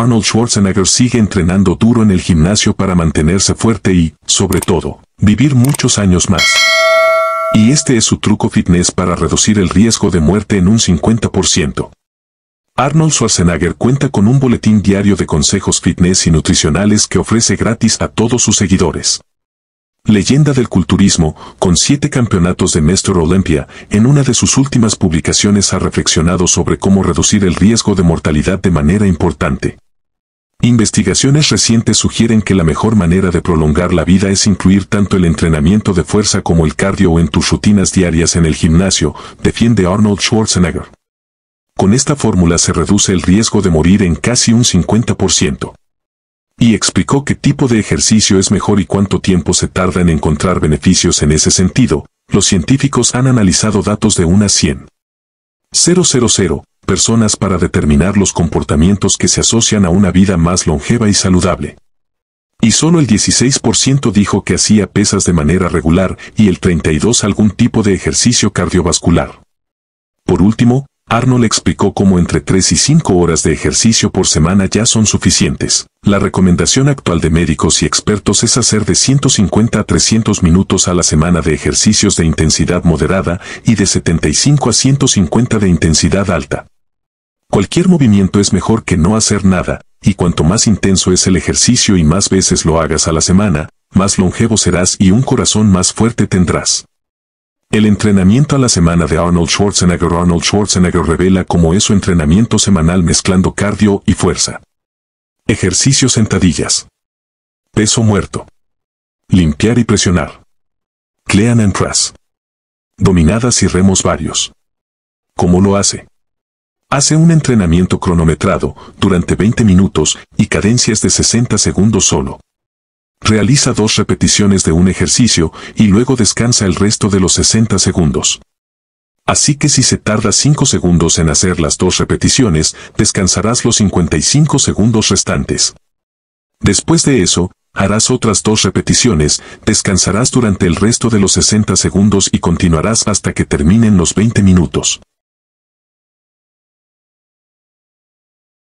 Arnold Schwarzenegger sigue entrenando duro en el gimnasio para mantenerse fuerte y, sobre todo, vivir muchos años más. Y este es su truco fitness para reducir el riesgo de muerte en un 50%. Arnold Schwarzenegger cuenta con un boletín diario de consejos fitness y nutricionales que ofrece gratis a todos sus seguidores. Leyenda del culturismo, con siete campeonatos de Mr. Olympia, en una de sus últimas publicaciones ha reflexionado sobre cómo reducir el riesgo de mortalidad de manera importante. Investigaciones recientes sugieren que la mejor manera de prolongar la vida es incluir tanto el entrenamiento de fuerza como el cardio en tus rutinas diarias en el gimnasio, defiende Arnold Schwarzenegger. Con esta fórmula se reduce el riesgo de morir en casi un 50%. Y explicó qué tipo de ejercicio es mejor y cuánto tiempo se tarda en encontrar beneficios en ese sentido. Los científicos han analizado datos de unas 100 personas para determinar los comportamientos que se asocian a una vida más longeva y saludable. Y solo el 16% dijo que hacía pesas de manera regular y el 32% algún tipo de ejercicio cardiovascular. Por último, Arnold explicó cómo entre 3 y 5 horas de ejercicio por semana ya son suficientes. La recomendación actual de médicos y expertos es hacer de 150 a 300 minutos a la semana de ejercicios de intensidad moderada y de 75 a 150 de intensidad alta. Cualquier movimiento es mejor que no hacer nada, y cuanto más intenso es el ejercicio y más veces lo hagas a la semana, más longevo serás y un corazón más fuerte tendrás. El entrenamiento a la semana de Arnold Schwarzenegger Arnold Schwarzenegger revela cómo es su entrenamiento semanal mezclando cardio y fuerza. Ejercicio sentadillas. Peso muerto. Limpiar y presionar. Clean and press. Dominadas y remos varios. ¿Cómo lo hace? Hace un entrenamiento cronometrado durante 20 minutos y cadencias de 60 segundos solo. Realiza dos repeticiones de un ejercicio y luego descansa el resto de los 60 segundos. Así que si se tarda 5 segundos en hacer las dos repeticiones, descansarás los 55 segundos restantes. Después de eso, harás otras dos repeticiones, descansarás durante el resto de los 60 segundos y continuarás hasta que terminen los 20 minutos.